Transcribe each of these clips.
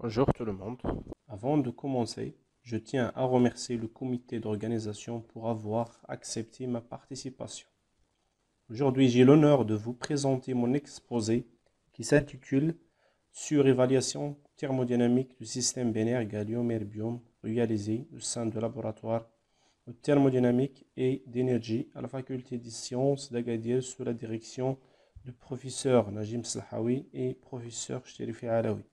Bonjour tout le monde. Avant de commencer, je tiens à remercier le comité d'organisation pour avoir accepté ma participation. Aujourd'hui, j'ai l'honneur de vous présenter mon exposé qui s'intitule Sur évaluation thermodynamique du système binaire gallium-erbium réalisé au sein du laboratoire de thermodynamique et d'énergie à la faculté des sciences d'Agadir sous la direction du professeur Najim Slahawi et professeur Sherif Alaoui.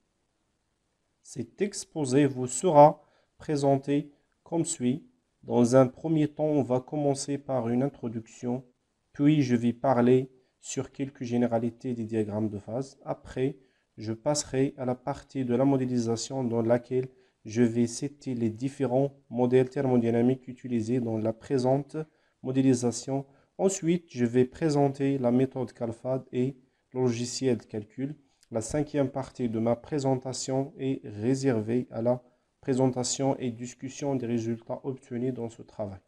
Cet exposé vous sera présenté comme suit. Dans un premier temps, on va commencer par une introduction, puis je vais parler sur quelques généralités des diagrammes de phase. Après, je passerai à la partie de la modélisation dans laquelle je vais citer les différents modèles thermodynamiques utilisés dans la présente modélisation. Ensuite, je vais présenter la méthode CALFAD et le logiciel de calcul. La cinquième partie de ma présentation est réservée à la présentation et discussion des résultats obtenus dans ce travail.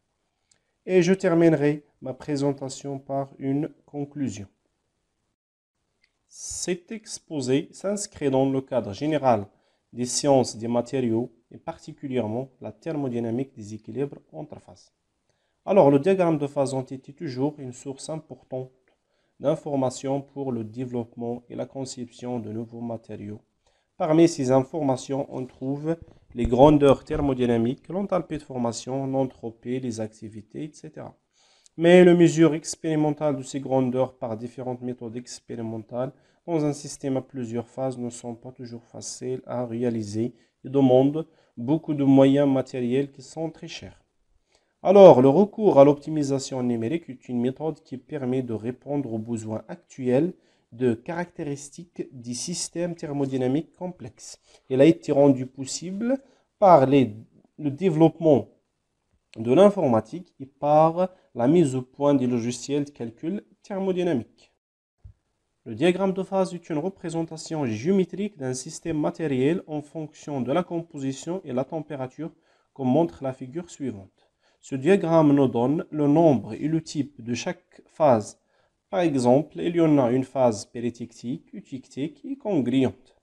Et je terminerai ma présentation par une conclusion. Cet exposé s'inscrit dans le cadre général des sciences des matériaux et particulièrement la thermodynamique des équilibres entre phases. Alors, le diagramme de phase ont est toujours une source importante d'informations pour le développement et la conception de nouveaux matériaux. Parmi ces informations, on trouve les grandeurs thermodynamiques, l'enthalpie de formation, l'entropie, les activités, etc. Mais les mesure expérimentales de ces grandeurs par différentes méthodes expérimentales dans un système à plusieurs phases ne sont pas toujours faciles à réaliser et demandent beaucoup de moyens matériels qui sont très chers. Alors, le recours à l'optimisation numérique est une méthode qui permet de répondre aux besoins actuels de caractéristiques des système thermodynamique complexe. Elle a été rendue possible par le développement de l'informatique et par la mise au point des logiciels de calcul thermodynamique. Le diagramme de phase est une représentation géométrique d'un système matériel en fonction de la composition et la température, comme montre la figure suivante. Ce diagramme nous donne le nombre et le type de chaque phase. Par exemple, il y en a une phase péritictique, utictique et congruente.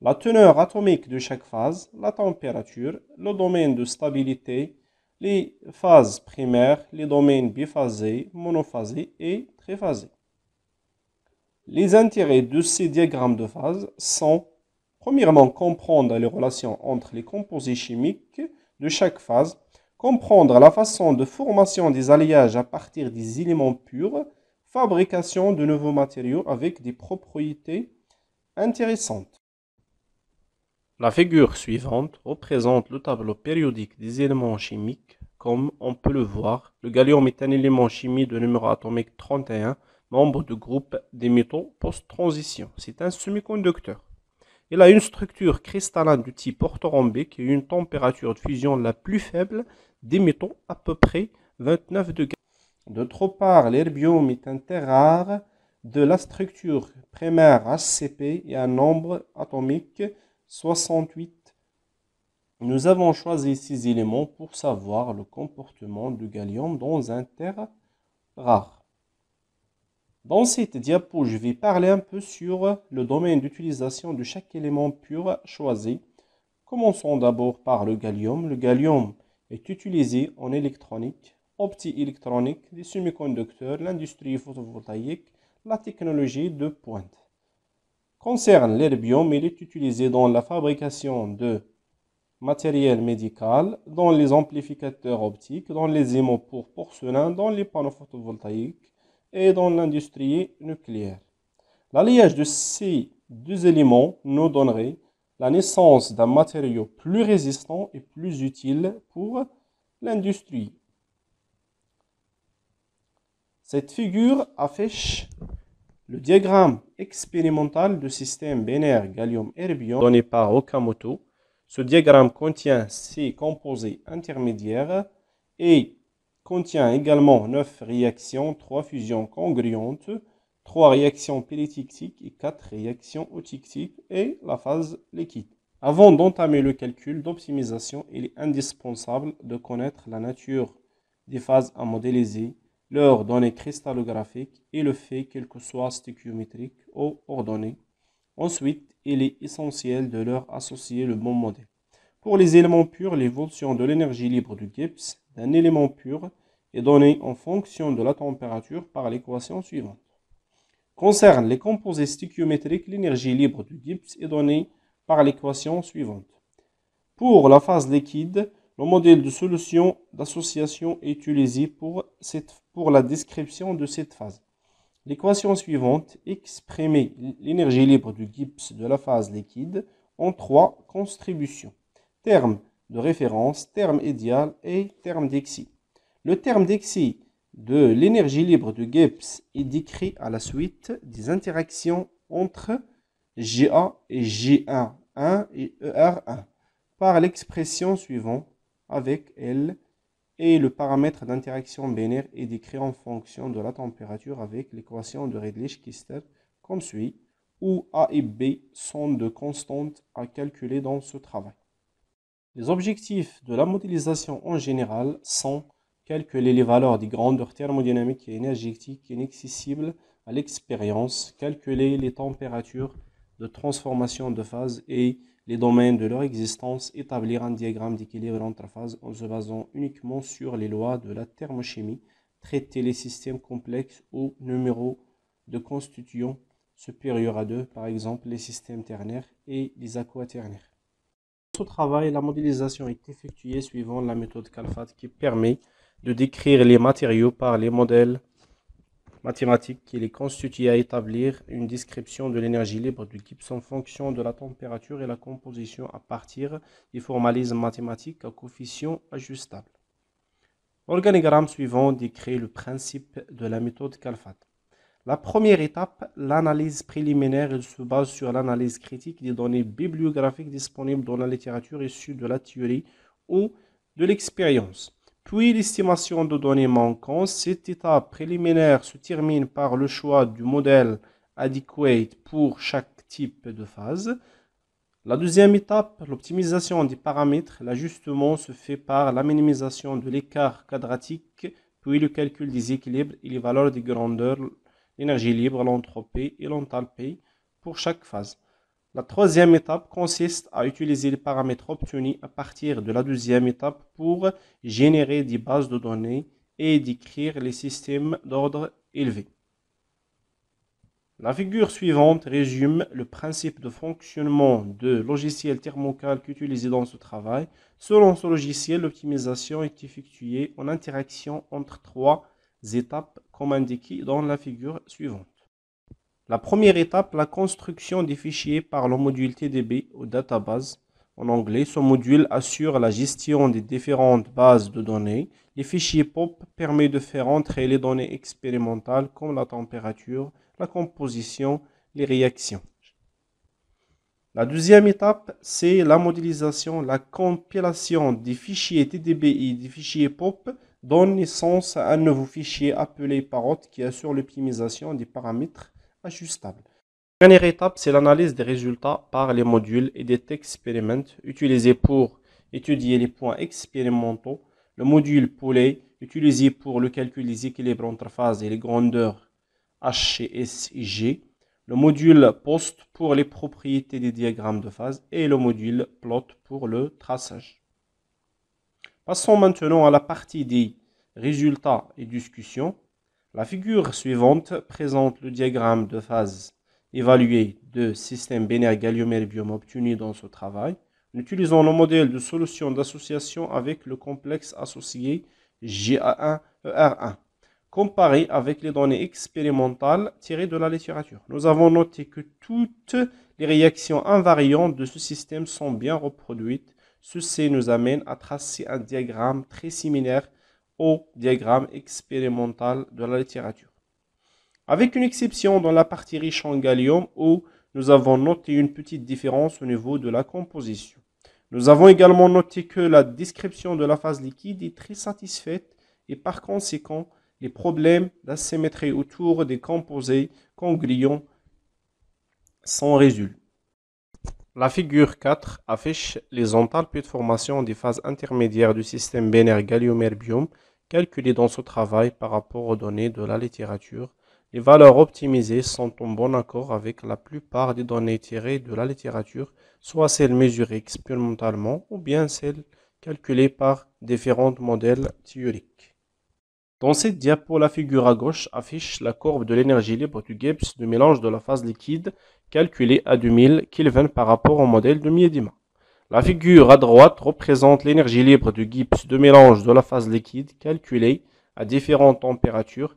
La teneur atomique de chaque phase, la température, le domaine de stabilité, les phases primaires, les domaines biphasés, monophasés et triphasés. Les intérêts de ces diagrammes de phase sont premièrement comprendre les relations entre les composés chimiques de chaque phase comprendre la façon de formation des alliages à partir des éléments purs, fabrication de nouveaux matériaux avec des propriétés intéressantes. La figure suivante représente le tableau périodique des éléments chimiques. Comme on peut le voir, le gallium est un élément chimique de numéro atomique 31, membre du groupe des métaux post-transition. C'est un semi-conducteur. Il a une structure cristalline du type orthorhombique et une température de fusion la plus faible démettons à peu près 29 degrés. D'autre part, l'herbium est un terre rare de la structure primaire HCP et un nombre atomique 68. Nous avons choisi ces éléments pour savoir le comportement du gallium dans un terre rare. Dans cette diapo, je vais parler un peu sur le domaine d'utilisation de chaque élément pur choisi. Commençons d'abord par le gallium. Le gallium est utilisé en électronique, opti-électronique, les semi-conducteurs, l'industrie photovoltaïque, la technologie de pointe. Concerne l'herbium, il est utilisé dans la fabrication de matériel médical, dans les amplificateurs optiques, dans les aimants pour porcelain, dans les panneaux photovoltaïques, et dans l'industrie nucléaire. L'alliage de ces deux éléments nous donnerait la naissance d'un matériau plus résistant et plus utile pour l'industrie. Cette figure affiche le diagramme expérimental du système binaire gallium-erbium donné par Okamoto. Ce diagramme contient ces composés intermédiaires et contient également 9 réactions, 3 fusions congruentes, 3 réactions péricycliques et 4 réactions otixiques et la phase liquide. Avant d'entamer le calcul d'optimisation, il est indispensable de connaître la nature des phases à modéliser, leurs données cristallographiques et le fait qu'elles soient stéchiométriques ou ordonnées. Ensuite, il est essentiel de leur associer le bon modèle. Pour les éléments purs, l'évolution de l'énergie libre du Gibbs d'un élément pur est donné en fonction de la température par l'équation suivante. Concernant les composés stichiométriques, l'énergie libre du Gibbs est donnée par l'équation suivante. Pour la phase liquide, le modèle de solution d'association est utilisé pour, pour la description de cette phase. L'équation suivante exprime l'énergie libre du Gibbs de la phase liquide en trois contributions. Termes de référence, terme idéal et terme d'exi. Le terme d'exi de l'énergie libre de Gibbs est décrit à la suite des interactions entre GA et G1, 1 et ER1, par l'expression suivante avec L et le paramètre d'interaction binaire est décrit en fonction de la température avec l'équation de Redlich-Kister comme suit, où A et B sont de constantes à calculer dans ce travail. Les objectifs de la modélisation en général sont calculer les valeurs des grandeurs thermodynamiques et énergétiques inaccessibles à l'expérience, calculer les températures de transformation de phase et les domaines de leur existence, établir un diagramme d'équilibre entre phases en se basant uniquement sur les lois de la thermochimie, traiter les systèmes complexes aux numéros de constituants supérieurs à 2, par exemple les systèmes ternaires et les aquaternaires travail, la modélisation est effectuée suivant la méthode CALFAT qui permet de décrire les matériaux par les modèles mathématiques qui les constituent à établir une description de l'énergie libre du Gibbs en fonction de la température et la composition à partir des formalismes mathématiques à coefficients ajustables. Organigramme suivant décrit le principe de la méthode CALFAT. La première étape, l'analyse préliminaire, elle se base sur l'analyse critique des données bibliographiques disponibles dans la littérature issue de la théorie ou de l'expérience. Puis l'estimation de données manquantes, cette étape préliminaire se termine par le choix du modèle adéquat pour chaque type de phase. La deuxième étape, l'optimisation des paramètres, l'ajustement se fait par la minimisation de l'écart quadratique, puis le calcul des équilibres et les valeurs des grandeurs l'énergie libre, l'entropie et l'enthalpie pour chaque phase. La troisième étape consiste à utiliser les paramètres obtenus à partir de la deuxième étape pour générer des bases de données et décrire les systèmes d'ordre élevé. La figure suivante résume le principe de fonctionnement de logiciel thermocal utilisé dans ce travail. Selon ce logiciel, l'optimisation est effectuée en interaction entre trois étapes comme indiqué dans la figure suivante. La première étape, la construction des fichiers par le module TDB ou database. En anglais, ce module assure la gestion des différentes bases de données. Les fichiers POP permettent de faire entrer les données expérimentales comme la température, la composition, les réactions. La deuxième étape, c'est la modélisation, la compilation des fichiers TDB et des fichiers POP donne naissance à un nouveau fichier appelé Parrot qui assure l'optimisation des paramètres ajustables. La dernière étape, c'est l'analyse des résultats par les modules et des textes experiments utilisés pour étudier les points expérimentaux. Le module poulet utilisé pour le calcul des équilibres entre phases et les grandeurs H S et G. Le module Post pour les propriétés des diagrammes de phase et le module Plot pour le traçage. Passons maintenant à la partie des résultats et discussions. La figure suivante présente le diagramme de phase évalué de système binaire gallium-erbium obtenu dans ce travail, en utilisant le modèle de solution d'association avec le complexe associé GA1-ER1, comparé avec les données expérimentales tirées de la littérature. Nous avons noté que toutes les réactions invariantes de ce système sont bien reproduites Ceci nous amène à tracer un diagramme très similaire au diagramme expérimental de la littérature. Avec une exception dans la partie riche en gallium où nous avons noté une petite différence au niveau de la composition. Nous avons également noté que la description de la phase liquide est très satisfaite et par conséquent, les problèmes d'asymétrie autour des composés congruents sont résolus. La figure 4 affiche les entalpies de formation des phases intermédiaires du système binaire gallium-erbium calculées dans ce travail par rapport aux données de la littérature. Les valeurs optimisées sont en bon accord avec la plupart des données tirées de la littérature, soit celles mesurées expérimentalement ou bien celles calculées par différents modèles théoriques. Dans cette diapo, la figure à gauche affiche la courbe de l'énergie libre du Gibbs de mélange de la phase liquide calculée à 2000 Kelvin par rapport au modèle de Miedema. La figure à droite représente l'énergie libre du Gibbs de mélange de la phase liquide calculée à différentes températures,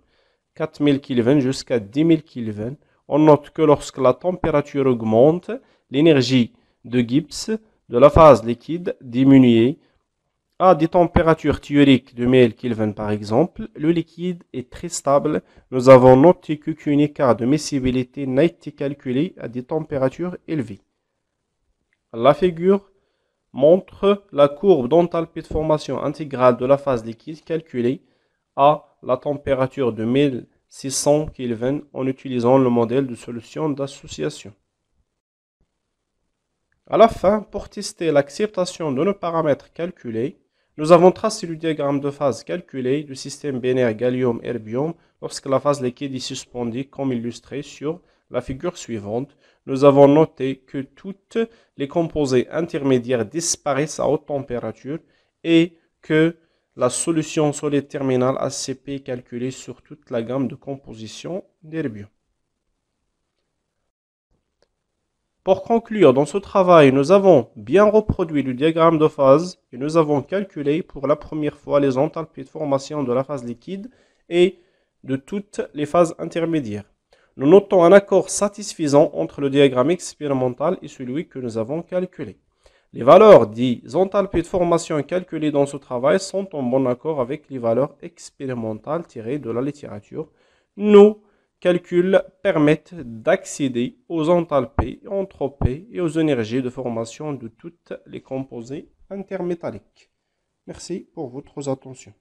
4000 Kelvin jusqu'à 10 000 Kelvin. On note que lorsque la température augmente, l'énergie de Gibbs de la phase liquide diminue à ah, des températures théoriques de 1000 Kelvin par exemple, le liquide est très stable. Nous avons noté qu'une écart de miscibilité n'a été calculé à des températures élevées. La figure montre la courbe d'enthalpie de formation intégrale de la phase liquide calculée à la température de 1600 Kelvin en utilisant le modèle de solution d'association. À la fin, pour tester l'acceptation de nos paramètres calculés, nous avons tracé le diagramme de phase calculé du système binaire gallium herbium lorsque la phase liquide est suspendue comme illustré sur la figure suivante. Nous avons noté que toutes les composés intermédiaires disparaissent à haute température et que la solution solide terminale ACP est calculée sur toute la gamme de composition d'Herbium. Pour conclure, dans ce travail, nous avons bien reproduit le diagramme de phase et nous avons calculé pour la première fois les enthalpies de formation de la phase liquide et de toutes les phases intermédiaires. Nous notons un accord satisfaisant entre le diagramme expérimental et celui que nous avons calculé. Les valeurs dites enthalpies de formation calculées dans ce travail sont en bon accord avec les valeurs expérimentales tirées de la littérature. Nous calculs permettent d'accéder aux enthalpies, entropées et aux énergies de formation de toutes les composés intermétalliques. Merci pour votre attention.